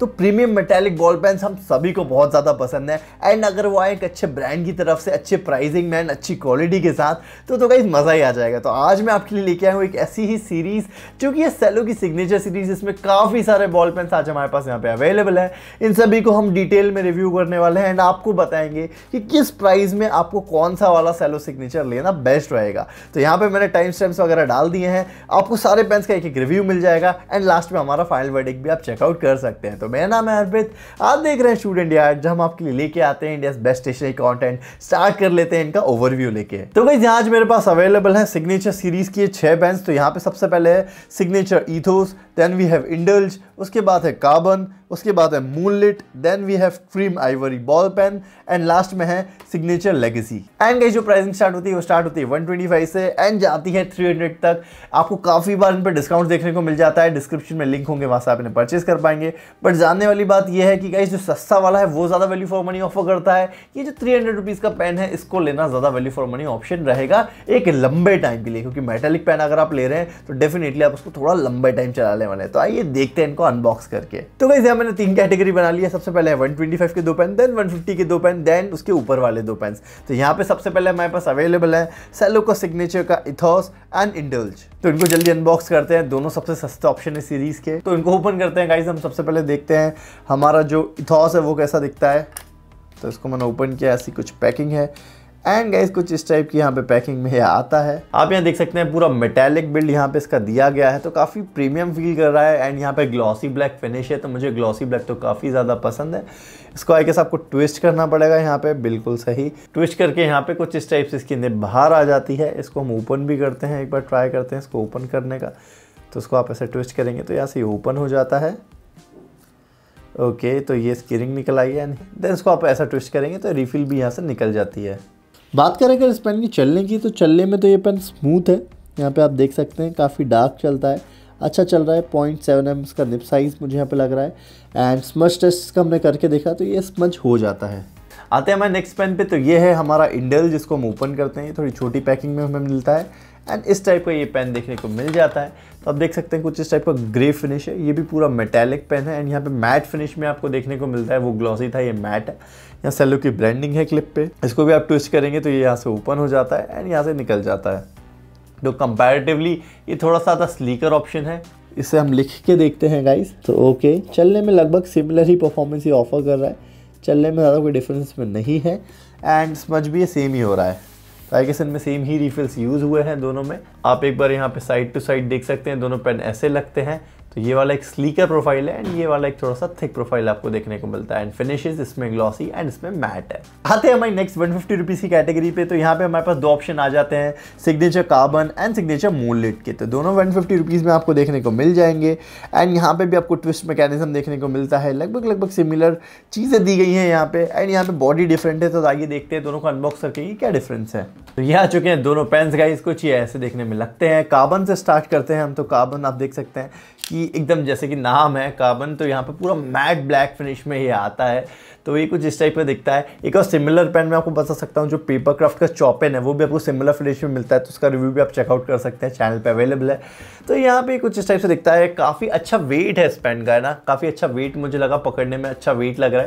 तो premium metallic ball pen हम सभी को बहुत ज़्यादा पसंद है एंड अगर वो आए एक अच्छे ब्रांड की तरफ से अच्छे प्राइसिंग में एंड अच्छी क्वालिटी के साथ तो तो कहीं मज़ा ही आ जाएगा तो आज मैं आपके लिए लेके आया हूँ एक ऐसी ही सीरीज़ जो कि ये सेलो की सिग्नेचर सीरीज़ इसमें काफ़ी सारे बॉल पेन्स आज हमारे पास यहाँ पर अवेलेबल है इन सभी को हम डिटेल में रिव्यू करने वाले हैं एंड आपको बताएंगे कि किस प्राइस में आपको कौन सा वाला सेलो सिग्नेचर लेना बेस्ट रहेगा तो यहाँ पर मैंने टाइम स्टेम्स वगैरह डाल दिए हैं आपको सारे पेन्स का एक एक रिव्यू मिल जाएगा एंड लास्ट में हमारा फाइनल वर्डिक भी आप चेकआउट कर सकते हैं तो तो मेरा नाम है अर्पित आप देख रहे हैं स्टूडेंट यार जब हम आपके लिए लेके आते हैं India best stationery content start कर लेते हैं इनका ओवरव्यू लेके तो भाई यहाँ आज मेरे पास अवेलेबल है सिग्नेचर सीरीज की छह बैंड तो यहाँ पे सबसे पहले है Signature Ethos then we have Indulge उसके बाद है कार्बन उसके बाद है Moonlit then we have Cream Ivory ball pen and last में है सिग्नेचर लेगेसी एंड गई जो प्राइसिंग स्टार्ट होती है वो स्टार्ट होती है 125 से एंड जाती है 300 तक आपको काफ़ी बार इन पर डिस्काउंट देखने को मिल जाता है डिस्क्रिप्शन में लिंक होंगे वहाँ से आप इन्हें परचेज कर पाएंगे बट जानने वाली बात यह है कि गई जो सस्ता वाला है वो ज़्यादा वैल्यू फॉर मनी ऑफर करता है ये जो थ्री हंड्रेड का पेन है इसको लेना ज़्यादा वैल्यू फॉर मनी ऑप्शन रहेगा एक लंबे टाइम के लिए क्योंकि मेटेलिक पेन अगर आप ले रहे हैं तो डेफिनेटली आप उसको थोड़ा लंबे टाइम चलाने वाले हैं तो आइए देखते हैं इनको अनबॉक्स करके तो गई हमें मैंने तीन कैटेगरी बना लिया सबसे पहले वन ट्वेंटी फाइव के दो पेन देन वन फिफ्टी के दो पेन देन उसके ऊपर वाले दो पेन तो यहाँ पे सबसे पहले हमारे पास अवेलेबल है सेलो का सिग्नेचर का इथॉस एंड इंडल्ज तो इनको जल्दी अनबॉक्स करते हैं दोनों सबसे सस्ते ऑप्शन है सीरीज़ के तो इनको ओपन करते हैं गाइज हम सबसे पहले देखते हैं हमारा जो इथॉस है वो कैसा दिखता है तो इसको मैंने ओपन किया ऐसी कुछ पैकिंग है एंड गैस कुछ इस टाइप की यहाँ पे पैकिंग में यह आता है आप यहाँ देख सकते हैं पूरा मेटेलिक बिल्ड यहाँ पे इसका दिया गया है तो काफ़ी प्रीमियम फील कर रहा है एंड यहाँ पे ग्लॉसी ब्लैक फिनिश है तो मुझे ग्लॉसी ब्लैक तो काफ़ी ज़्यादा पसंद है इसको आई गेस आपको ट्विस्ट करना पड़ेगा यहाँ पे बिल्कुल सही ट्विस्ट करके यहाँ पे कुछ इस टाइप से इसकी निब बाहर आ जाती है इसको हम ओपन भी करते हैं एक बार ट्राई करते हैं इसको ओपन करने का तो उसको आप ऐसे ट्विस्ट करेंगे तो यहाँ से ओपन हो जाता है ओके okay, तो ये स्कीरिंग निकल आई है देन इसको आप ऐसा ट्विस्ट करेंगे तो रिफिल भी यहाँ से निकल जाती है बात करें अगर इस पेन की चलने की तो चलने में तो ये पेन स्मूथ है यहाँ पे आप देख सकते हैं काफ़ी डार्क चलता है अच्छा चल रहा है पॉइंट सेवन एम इसका निप साइज़ मुझे यहाँ पे लग रहा है एंड स्मच टेस्ट का हमने करके देखा तो ये स्मच हो जाता है आते हैं हमारे नेक्स्ट पेन पे तो ये है हमारा इंडल जिसको हम ओपन करते हैं थोड़ी छोटी पैकिंग में हमें मिलता है एंड इस टाइप का ये पेन देखने को मिल जाता है तो आप देख सकते हैं कुछ इस टाइप का ग्रे फिनिश है ये भी पूरा मेटेलिक पेन है एंड यहाँ पे मैट फिनिश में आपको देखने को मिलता है वो ग्लॉसी था ये मैट है यहाँ सेलो की ब्रांडिंग है क्लिप पे इसको भी आप ट्विस्ट करेंगे तो ये यहाँ से ओपन हो जाता है एंड यहाँ से निकल जाता है तो कंपेरेटिवली ये थोड़ा सा स्लीकर ऑप्शन है इसे हम लिख के देखते हैं गाइज तो ओके चलने में लगभग सिमिलर ही परफॉर्मेंस ये ऑफर कर रहा है चलने में ज़्यादा कोई डिफरेंस में नहीं है एंड स्मच भी ये सेम ही हो रहा है आई गेस इनमें सेम ही रीफिल्स यूज़ हुए हैं दोनों में आप एक बार यहाँ पे साइड टू साइड देख सकते हैं दोनों पेन ऐसे लगते हैं तो ये वाला एक स्लीकर प्रोफाइल है एंड ये वाला एक थोड़ा सा थिक प्रोफाइल आपको देखने को मिलता है एंड फिनिशेज इसमें ग्लॉसी एंड इसमें मैट है आते हैं हमारी नेक्स्ट वन फिफ्टी रुपीज़ की कैटेगरी पे तो यहाँ पे हमारे पास दो ऑप्शन आ जाते हैं Signature Carbon and Signature Moonlit के तो दोनों वन फिफ्टी रुपीज़ में आपको देखने को मिल जाएंगे एंड यहाँ पे भी आपको ट्विस्ट मैकेनिज्म देखने को मिलता है लगभग लगभग सिमिलर चीज़ें दी गई हैं यहाँ पे एंड यहाँ पे बॉडी डिफरेंट है तो आइए देखते हैं दोनों को अनबॉक्स करके क्या डिफरेंस है तो ये आ चुके हैं दोनों पेन्स गाइस कुछ ये ऐसे देखने में लगते हैं कार्बन से स्टार्ट करते हैं हम तो कार्बन आप देख सकते हैं कि एकदम जैसे कि नाम है कार्बन तो यहाँ पे पूरा मैट ब्लैक फिनिश में ये आता है तो ये कुछ इस टाइप का दिखता है एक और सिमिलर पेन मैं आपको बता सकता हूँ जो पेपर क्राफ्ट का चौपेन है वो भी आपको सिमिलर फिनिश में मिलता है तो उसका रिव्यू भी आप चेकआउट कर सकते हैं चैनल पर अवेलेबल है तो यहाँ पे कुछ इस टाइप से दिखता है काफ़ी अच्छा वेट है इस पेन का है ना काफ़ी अच्छा वेट मुझे लगा पकड़ने में अच्छा वेट लग रहा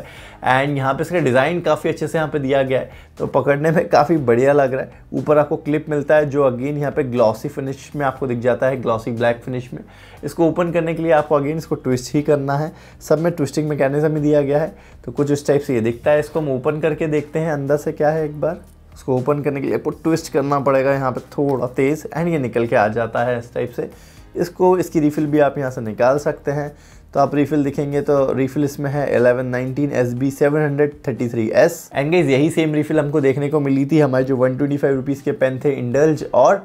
है एंड यहाँ पर इसका डिज़ाइन काफ़ी अच्छे से यहाँ पर दिया गया है तो पकड़ने में काफ़ी बढ़िया लग रहा है ऊपर आपको क्लिप मिलता है जो अगेन यहाँ पे ग्लॉसी फिनिश में आपको दिख जाता है ग्लॉसी ब्लैक फिनिश में इसको ओपन करने के लिए आपको अगेन इसको ट्विस्ट ही करना है सब में ट्विस्टिंग मैकेनिज्म ही दिया गया है तो कुछ उस टाइप से ये दिखता है इसको हम ओपन करके देखते हैं अंदर से क्या है एक बार इसको ओपन करने के लिए आपको ट्विस्ट करना पड़ेगा यहाँ पर थोड़ा तेज़ एंड ये निकल के आ जाता है इस टाइप से इसको इसकी रिफ़िल भी आप यहाँ से निकाल सकते हैं तो आप रिफ़िल दिखेंगे तो रिफ़िल इसमें है 1119 S B seven hundred thirty three S and guys यही सेम रिफ़िल हमको देखने को मिली थी हमारे जो वन ट्वेंटी फाइव रुपीज़ के पेन थे इंडल्ज और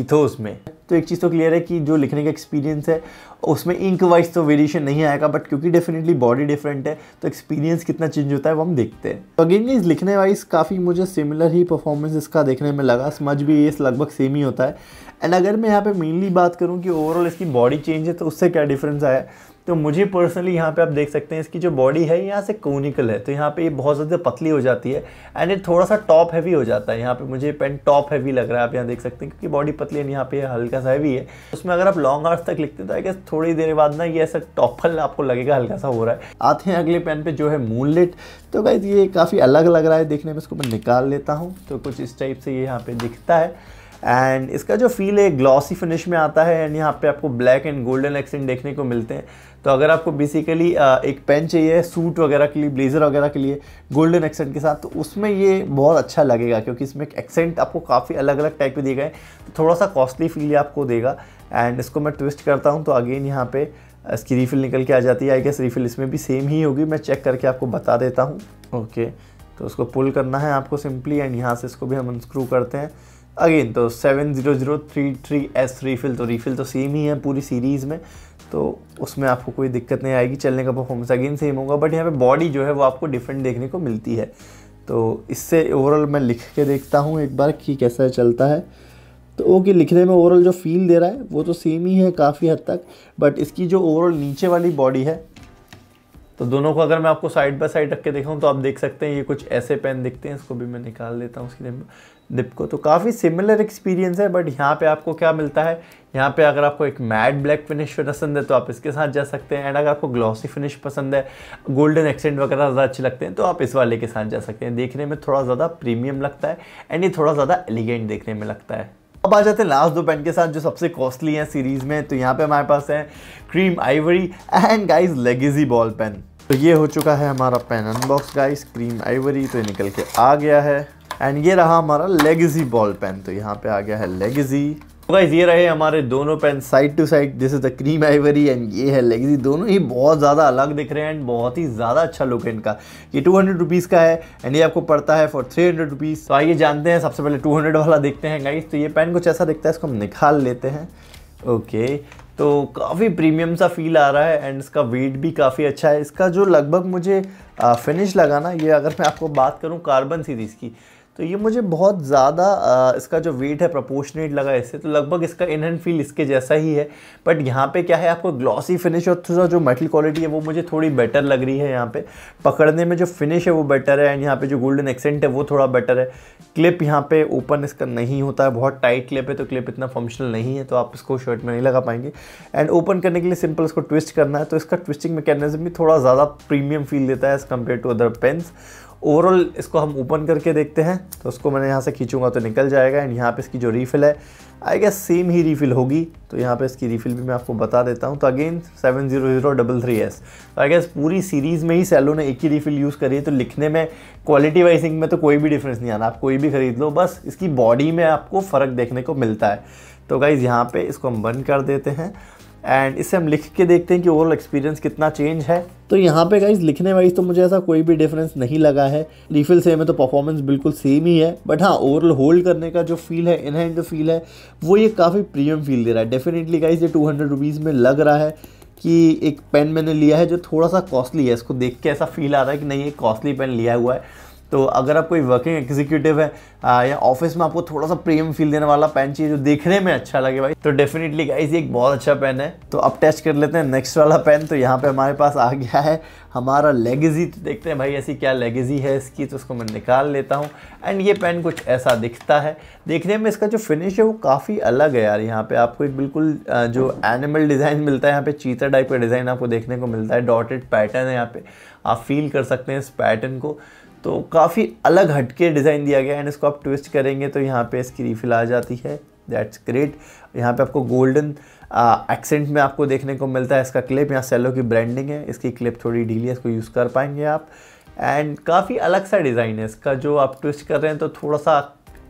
इथोस में तो एक चीज़ तो क्लियर है कि जो लिखने का एक्सपीरियंस है उसमें इंक वाइज तो वेरिएशन नहीं आएगा बट क्योंकि डेफिनेटली बॉडी डिफरेंट है तो एक्सपीरियंस कितना चेंज होता है वो हम देखते हैं तो अगेन इस लिखने वाइज काफ़ी मुझे सिमिलर ही परफॉर्मेंस इसका देखने में लगा समझ भी ये लगभग सेम ही होता है एंड अगर मैं यहाँ पे मेनली बात करूँ कि ओवरऑल इसकी बॉडी चेंज है तो उससे क्या डिफरेंस आया तो मुझे पर्सनली यहाँ पे आप देख सकते हैं इसकी जो बॉडी है यहाँ से कोनिकल है तो यहाँ पे ये बहुत ज़्यादा पतली हो जाती है एंड ये थोड़ा सा टॉप हैवी हो जाता है यहाँ पे मुझे पेन टॉप हैवी लग रहा है आप यहाँ देख सकते हैं क्योंकि बॉडी पतली है यहाँ पे हल्का सा हैवी है उसमें अगर आप लॉन्ग आर्स तक लिखते तो आई गेस थोड़ी देर बाद ना ये ऐसा टॉपल आपको लगेगा हल्का सा हो रहा है आते हैं अगले पेन पर पे जो है मूनलेट तो गाइज ये काफ़ी अलग लग रहा है देखने में इसको मैं निकाल लेता हूँ तो कुछ इस टाइप से ये यहाँ पर दिखता है एंड इसका जो फील है ग्लॉसी फिनिश में आता है एंड यहाँ पे आपको ब्लैक एंड गोल्डन एक्सेंट देखने को मिलते हैं तो अगर आपको बेसिकली एक पेन चाहिए सूट वगैरह के लिए ब्लेज़र वगैरह के लिए गोल्डन एक्सेंट के साथ तो उसमें ये बहुत अच्छा लगेगा क्योंकि इसमें एक एक्सेंट आपको काफ़ी अलग अलग टाइप के दिए गए तो थोड़ा सा कॉस्टली फील आपको देगा एंड इसको मैं ट्विस्ट करता हूँ तो अगेन यहाँ पर इसकी रीफिल निकल के आ जाती है आई गेस रीफिल इसमें भी सेम ही होगी मैं चेक करके आपको बता देता हूँ ओके तो उसको पुल करना है आपको सिंपली एंड यहाँ से इसको भी हम अनस्क्रू करते हैं अगेन तो seven zero zero three three S refill तो रीफिल तो सेम ही है पूरी सीरीज़ में तो उसमें आपको कोई दिक्कत नहीं आएगी चलने का परफॉर्मेंस अगेन सेम होगा बट यहाँ पे बॉडी जो है वो आपको डिफरेंट देखने को मिलती है तो इससे ओवरऑल मैं लिख के देखता हूँ एक बार कि कैसा चलता है तो ओके लिखने में ओवरऑल जो फील दे रहा है वो तो सेम ही है काफ़ी हद तक बट इसकी जो ओवरऑल नीचे वाली बॉडी है तो दोनों को अगर मैं आपको साइड बाय साइड रख के देखाऊँ तो आप देख सकते हैं ये कुछ ऐसे पेन दिखते हैं इसको भी मैं निकाल देता हूँ उसके लिए दिप को तो काफ़ी सिमिलर एक्सपीरियंस है बट यहाँ पे आपको क्या मिलता है यहाँ पे अगर आपको एक मैट ब्लैक फिनिश पसंद है तो आप इसके साथ जा सकते हैं एंड अगर आपको ग्लॉसी फिनिश पसंद है गोल्डन एक्सेंट वगैरह ज़्यादा अच्छे लगते हैं तो आप इस वाले के साथ जा सकते हैं देखने में थोड़ा ज़्यादा प्रीमियम लगता है एंड ये थोड़ा ज़्यादा एलिगेंट देखने में लगता है अब आ जाते हैं लास्ट दो पेन के साथ जो सबसे कॉस्टली है सीरीज़ में तो यहाँ पे हमारे पास है Cream Ivory and guys Legacy ball pen तो ये हो चुका है हमारा pen unbox guys Cream Ivory तो ये निकल के आ गया है एंड ये रहा हमारा लेगेजी बॉल पेन तो यहाँ पे आ गया है लेगेजी गाइज ये रहे हमारे दोनों pen side to side this is the Cream Ivory and ये है लेगजी दोनों ही बहुत ज़्यादा अलग दिख रहे हैं एंड बहुत ही ज़्यादा अच्छा लुक है इनका ये टू हंड्रेड रुपीज़ का है एंड ये आपको पड़ता है फॉर थ्री हंड्रेड रुपीज़ तो आइए जानते हैं सबसे पहले टू हंड्रेड वाला देखते हैं गाइज तो ये पेन कुछ ऐसा दिखता है इसको हम निकाल लेते हैं ओके तो काफ़ी प्रीमियम सा फील आ रहा है एंड इसका वेट भी काफ़ी अच्छा है इसका जो लगभग मुझे फिनिश लगा ना ये अगर मैं आपको बात करूँ कार्बन सीरीज़ की तो ये मुझे बहुत ज़्यादा इसका जो वेट है प्रपोर्शनेट लगा इससे तो लगभग इसका इन एंड फील इसके जैसा ही है बट यहाँ पे क्या है आपको ग्लॉसी फिनिश और थोड़ा जो मेटल क्वालिटी है वो मुझे थोड़ी बेटर लग रही है यहाँ पे पकड़ने में जो फिनिश है वो बेटर है एंड यहाँ पे जो गोल्डन एक्सेंट है वो थोड़ा बेटर है क्लिप यहाँ पर ओपन इसका नहीं होता है बहुत टाइट क्लिप है तो क्लिप इतना फंक्शनल नहीं है तो आप इसको शर्ट में नहीं लगा पाएंगे एंड ओपन करने के लिए सिंपल इसको ट्विस्ट करना है तो इसका ट्विस्टिंग मैकेनिज्म भी थोड़ा ज़्यादा प्रीमियम फील देता है as compare to other pens overall इसको हम ओपन करके देखते हैं तो उसको मैंने यहाँ से खींचूंगा तो निकल जाएगा एंड यहाँ पे इसकी जो रीफिल है आई गेस सेम ही रीफिल होगी तो यहाँ पे इसकी रीफिल भी मैं आपको बता देता हूँ तो again seven zero zero double three S तो आई गेस पूरी सीरीज़ में ही सैलो ने एक ही रीफिल यूज़ करी है तो लिखने में क्वालिटी वाइजिंग में तो कोई भी डिफरेंस नहीं आना आप कोई भी ख़रीद लो बस इसकी बॉडी में आपको फ़र्क देखने को मिलता है तो गाइज़ यहाँ पर इसको हम बंद कर देते हैं एंड इसे हम लिख के देखते हैं कि ओवरऑल एक्सपीरियंस कितना चेंज है तो यहाँ पे गाइज लिखने वाइज तो मुझे ऐसा कोई भी डिफरेंस नहीं लगा है रीफिल सेम है तो परफॉर्मेंस बिल्कुल सेम ही है बट हाँ ओवरऑल होल्ड करने का जो फील है इनहैंड जो फील है वो ये काफ़ी प्रीमियम फील दे रहा है डेफिनेटली गाइज ये टू हंड्रेड रुपीज़ में लग रहा है कि एक पेन मैंने लिया है जो थोड़ा सा कॉस्टली है इसको देख के ऐसा फील आ रहा है कि नहीं ये कॉस्टली पेन लिया हुआ है तो अगर आप कोई वर्किंग एग्जीक्यूटिव है आ, या ऑफिस में आपको थोड़ा सा प्रेम फील देने वाला पेन चाहिए जो देखने में अच्छा लगे भाई तो डेफिनेटली गाइस ये एक बहुत अच्छा पेन है तो अब टेस्ट कर लेते हैं नेक्स्ट वाला पेन तो यहाँ पे हमारे पास आ गया है हमारा लेगेजी तो देखते हैं भाई ऐसी क्या लेगेजी है इसकी तो उसको मैं निकाल लेता हूँ एंड ये पेन कुछ ऐसा दिखता है देखने में इसका जो फिनिश है वो काफ़ी अलग है यार यहाँ पर आपको एक बिल्कुल जो एनिमल डिज़ाइन मिलता है यहाँ पर चीता टाइप का डिज़ाइन आपको देखने को मिलता है डॉटेड पैटर्न है यहाँ पर आप फील कर सकते हैं इस पैटर्न को तो काफ़ी अलग हटके डिज़ाइन दिया गया है एंड इसको आप ट्विस्ट करेंगे तो यहाँ पे इसकी रीफिल आ जाती है दैट्स ग्रेट यहाँ पे आपको गोल्डन एक्सेंट में आपको देखने को मिलता है इसका क्लिप यहाँ सेलो की ब्रांडिंग है इसकी क्लिप थोड़ी ढीली है इसको यूज़ कर पाएंगे आप एंड काफ़ी अलग सा डिज़ाइन है इसका जो आप ट्विस्ट कर रहे हैं तो थोड़ा सा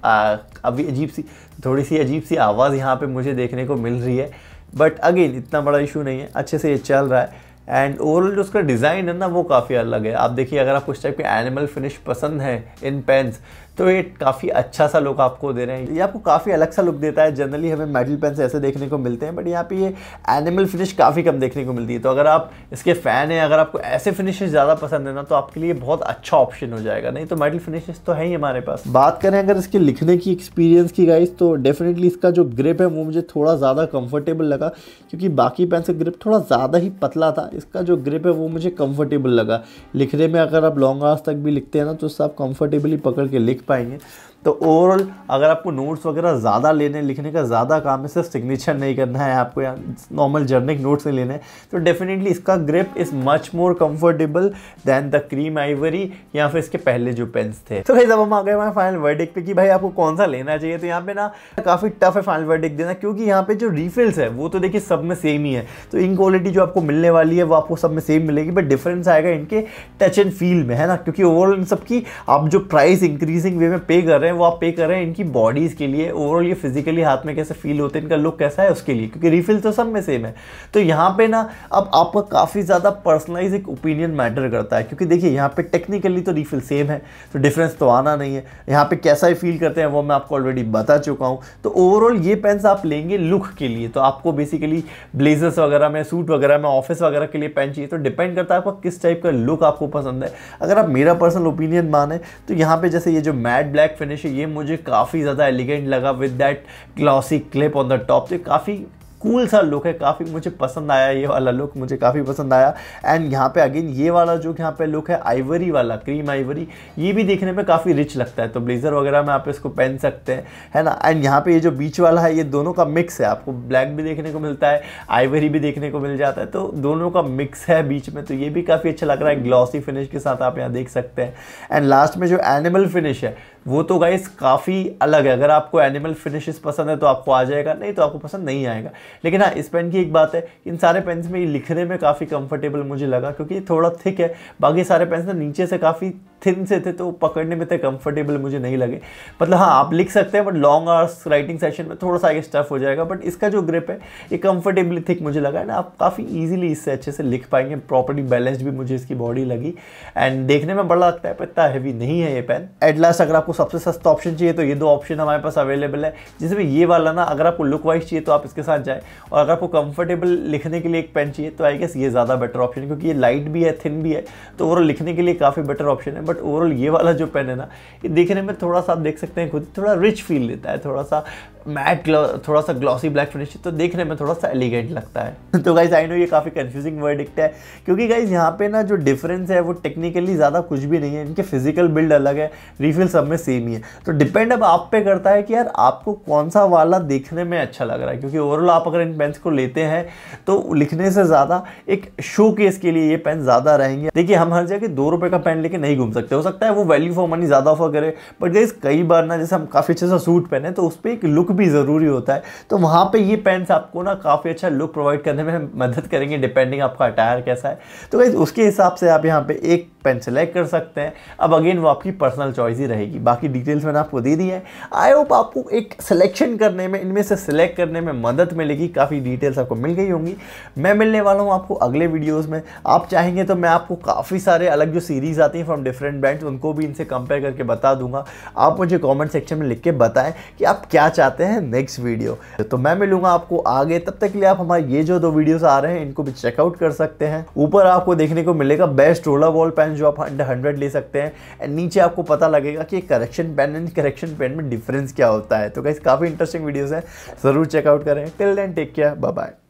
आ, अभी अजीब सी थोड़ी सी अजीब सी आवाज़ यहाँ पे मुझे देखने को मिल रही है बट अगेन इतना बड़ा इशू नहीं है अच्छे से ये चल रहा है एंड ओवरऑल जो उसका डिज़ाइन है ना वो काफ़ी अलग है आप देखिए अगर आप कुछ टाइप के एनिमल फिनिश पसंद है इन पेन्स तो ये काफ़ी अच्छा सा लुक आपको दे रहे हैं ये आपको काफ़ी अलग सा लुक देता है जनरली हमें मेटल पेन्स ऐसे देखने को मिलते हैं बट यहाँ पे ये एनिमल फिनिश काफ़ी कम देखने को मिलती है तो अगर आप इसके फ़ैन हैं अगर आपको ऐसे फिनिशेज ज़्यादा पसंद है ना तो आपके लिए बहुत अच्छा ऑप्शन हो जाएगा नहीं तो मेटल फिनिशेज तो है ही हमारे पास बात करें अगर इसके लिखने की एक्सपीरियंस की गाइस तो डेफिनेटली इसका जो ग्रिप है वो मुझे थोड़ा ज़्यादा कम्फर्टेबल लगा क्योंकि बाकी पेन से ग्रिप थोड़ा ज़्यादा ही पतला था साथ इसका जो ग्रिप है वो मुझे कंफर्टेबल लगा लिखने में अगर आप लॉन्ग आर्स तक भी लिखते हैं ना तो उससे आप कंफर्टेबली पकड़ के लिख पाएंगे तो ओवरऑल अगर आपको नोट्स वगैरह ज़्यादा लेने लिखने का ज़्यादा काम है सिर्फ सिग्नेचर नहीं करना है आपको या नॉर्मल जर्निक नोट्स नहीं लेने तो डेफिनेटली इसका grip is much more comfortable than the Cream Ivory या फिर इसके पहले जो पेन्स थे तो भाई जब हम आ गए हमारे फाइनल वर्डिक पे कि भाई आपको कौन सा लेना चाहिए तो यहाँ पे ना काफ़ी टफ है फाइनल वर्डिक देना क्योंकि यहाँ पे जो रिफिल्स है वो तो देखिए सब में सेम ही है तो इन क्वालिटी जो आपको मिलने वाली है वो आपको सब में सेम मिलेगी बट डिफरेंस आएगा इनके टच एंड फील में है ना क्योंकि ओवरऑल इन सबकी आप जो प्राइस इंक्रीजिंग वे में पे कर रहे हैं हैं वो आप पे कर रहे हैं इनकी बॉडीज़ के लिए ओवरऑल ये फिजिकली हाथ में कैसे फील होते हैं इनका लुक कैसा है उसके लिए क्योंकि रिफिल तो सब में सेम है तो यहाँ पे ना अब आपका काफ़ी ज़्यादा पर्सनलाइज एक ओपिनियन मैटर करता है क्योंकि देखिए यहाँ पे टेक्निकली तो रिफिल सेम है तो डिफरेंस तो आना नहीं है यहाँ पर कैसा ही फील करते हैं वो मैं आपको ऑलरेडी बता चुका हूँ तो ओवरऑल ये पेंस आप लेंगे लुक के लिए तो आपको बेसिकली ब्लेजर्स वगैरह में सूट वगैरह में ऑफिस वगैरह के लिए पेन चाहिए तो डिपेंड करता है आपका किस टाइप का लुक आपको पसंद है अगर आप मेरा पर्सनल ओपिनियन माने तो यहाँ पर जैसे ये जो मैट ब्लैक फिनिश कॉम्बिनेशन ये मुझे काफ़ी ज़्यादा एलिगेंट लगा with that glossy clip on the top तो काफ़ी कूल सा लुक है काफ़ी मुझे पसंद आया ये वाला लुक मुझे काफ़ी पसंद आया एंड यहाँ पे अगेन ये वाला जो यहाँ पे लुक है आइवरी वाला क्रीम आइवरी ये भी देखने में काफ़ी रिच लगता है तो ब्लेज़र वगैरह में आप इसको पहन सकते हैं है ना एंड यहाँ पे ये जो बीच वाला है ये दोनों का मिक्स है आपको ब्लैक भी देखने को मिलता है आइवरी भी देखने को मिल जाता है तो दोनों का मिक्स है बीच में तो ये भी काफ़ी अच्छा लग रहा है ग्लॉसी फिनिश के साथ आप यहाँ देख सकते हैं एंड लास्ट में जो एनिमल फिनिश है वो तो गाइस काफ़ी अलग है अगर आपको एनिमल फिनिशेस पसंद है तो आपको आ जाएगा नहीं तो आपको पसंद नहीं आएगा लेकिन हाँ इस पेन की एक बात है इन सारे पेन्स में लिखने में काफ़ी कंफर्टेबल मुझे लगा क्योंकि ये थोड़ा थिक है बाकी सारे पेन्स ना नीचे से काफ़ी थिन से थे तो पकड़ने में थे कंफर्टेबल मुझे नहीं लगे मतलब हाँ आप लिख सकते हैं but long hours writing session में थोड़ा सा आगे स्टफ हो जाएगा बट इसका जो ग्रिप है ये कंफर्टेबली थिक मुझे लगा है ना आप काफ़ी ईजिली इससे अच्छे से लिख पाएंगे प्रॉपर्ली बैलेंस्ड भी मुझे इसकी बॉडी लगी एंड देखने में बड़ा लगता है पर इतना हैवी नहीं है ये पेन एट लास्ट अगर आपको सबसे सस्ता ऑप्शन चाहिए तो ये दो ऑप्शन हमारे पास अवेलेबल है जिसमें ये वाला ना अगर आपको लुक वाइज चाहिए तो आप इसके साथ जाए है और अगर आपको कंफर्टेबल लिखने के लिए एक पेन चाहिए तो आई गेस ये ज़्यादा बेटर ऑप्शन है क्योंकि ये लाइट भी है थिन भी है तो ओवरऑल लिखने के लिए काफ़ी बेटर ऑप्शन है बट ओवरऑल ये वाला जो पेन है ना ये देखने में थोड़ा सा आप देख सकते हैं खुद थोड़ा रिच फील देता है थोड़ा सा मैट थोड़ा सा ग्लॉसी ब्लैक फिनिश तो देखने में थोड़ा सा एलिगेंट लगता है तो गाइज आई नो ये काफ़ी कन्फ्यूजिंग दिखता है क्योंकि गाइज यहाँ पे ना जो डिफरेंस है वो टेक्निकली ज़्यादा कुछ भी नहीं है इनके फिजिकल बिल्ड अलग है रिफिल सब में सेम ही है तो डिपेंड अब आप पे करता है कि यार आपको कौन सा वाला देखने में अच्छा लग रहा है क्योंकि ओवरऑल आप अगर इन पेन्स को लेते हैं तो लिखने से ज़्यादा एक शो केस के लिए ये पेन ज़्यादा रहेंगे देखिए हम हर जगह दो रुपये का पेन लेके नहीं घूम सकते हो सकता है वो वैल्यू फॉर मनी ज़्यादा ऑफर करे बट गाइज कई बार ना जैसे हम काफ़ी अच्छे सा सूट पहने तो उस पर एक लुक भी ज़रूरी होता है तो वहाँ पे ये पेंट्स आपको ना काफ़ी अच्छा लुक प्रोवाइड करने में मदद करेंगे डिपेंडिंग आपका अटायर कैसा है तो गाइज उसके हिसाब से आप यहाँ पे एक पेन सेलेक्ट कर सकते हैं अब अगेन वो आपकी पर्सनल चॉइस ही रहेगी बाकी डिटेल्स मैंने आपको दे दी है आई होप आपको एक सिलेक्शन करने में इनमें से सिलेक्ट करने में मदद मिलेगी काफ़ी डिटेल्स आपको मिल गई होंगी मैं मिलने वाला हूँ आपको अगले वीडियोज़ में आप चाहेंगे तो मैं आपको काफ़ी सारे अलग जो सीरीज़ आती हैं फ्रॉम डिफरेंट ब्रांड्स उनको भी इनसे कंपेयर करके बता दूंगा आप मुझे कॉमेंट सेक्शन में लिख के बताएं कि आप क्या चाहते हैं मिलते हैं नेक्स्ट वीडियो तो मैं मिलूंगा आपको आगे तब तक के लिए आप हमारे ये जो दो वीडियोस आ रहे हैं इनको भी चेकआउट कर सकते हैं ऊपर आपको देखने को मिलेगा बेस्ट रोलर वॉल पेन जो आप अंडर हंड्रेड ले सकते हैं एंड नीचे आपको पता लगेगा कि correction pen and correction pen में डिफरेंस क्या होता है तो कैसे काफ़ी इंटरेस्टिंग वीडियोज़ है ज़रूर चेकआउट करें till then take care bye